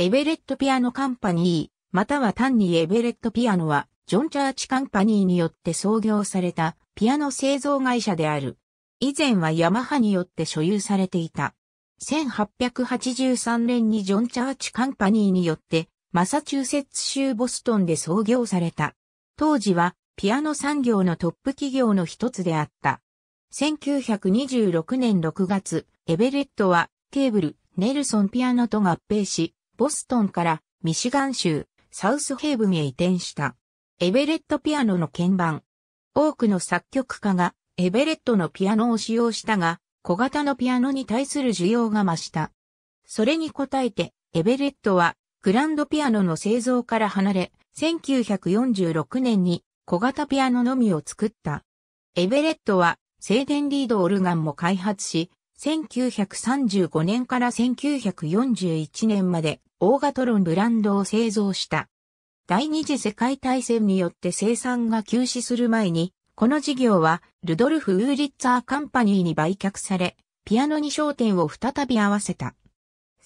エベレットピアノカンパニー、または単にエベレットピアノは、ジョン・チャーチカンパニーによって創業されたピアノ製造会社である。以前はヤマハによって所有されていた。1883年にジョン・チャーチカンパニーによってマサチューセッツ州ボストンで創業された。当時はピアノ産業のトップ企業の一つであった。1926年6月、エベレットはケーブル、ネルソンピアノと合併し、ボストンからミシガン州、サウスヘイブンへ移転した。エベレットピアノの鍵盤。多くの作曲家がエベレットのピアノを使用したが、小型のピアノに対する需要が増した。それに応えて、エベレットはグランドピアノの製造から離れ、1946年に小型ピアノのみを作った。エベレットは静電リードオルガンも開発し、1935年から1941年までオーガトロンブランドを製造した。第二次世界大戦によって生産が休止する前に、この事業はルドルフ・ウーリッツァー・カンパニーに売却され、ピアノに焦点を再び合わせた。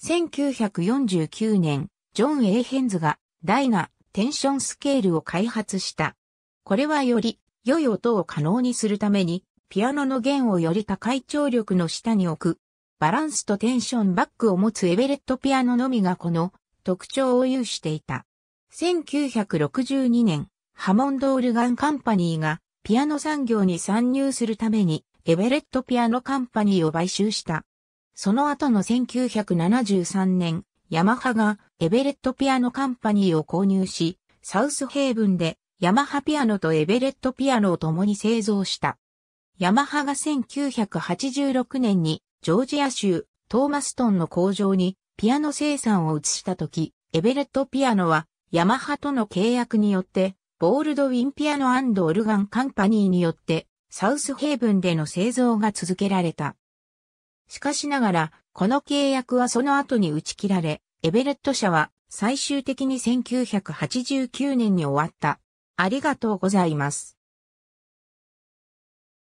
1949年、ジョン・エイ・ヘンズがダイナ・テンションスケールを開発した。これはより良い音を可能にするために、ピアノの弦をより高い張力の下に置くバランスとテンションバックを持つエベレットピアノのみがこの特徴を有していた。1962年、ハモンド・オルガン・カンパニーがピアノ産業に参入するためにエベレット・ピアノ・カンパニーを買収した。その後の1973年、ヤマハがエベレット・ピアノ・カンパニーを購入し、サウスヘイブンでヤマハピアノとエベレットピアノを共に製造した。ヤマハが1986年にジョージア州、トーマストンの工場にピアノ生産を移したとき、エベレットピアノは、ヤマハとの契約によって、ボールドウィンピアノオルガンカンパニーによって、サウスヘイブンでの製造が続けられた。しかしながら、この契約はその後に打ち切られ、エベレット社は最終的に1989年に終わった。ありがとうございます。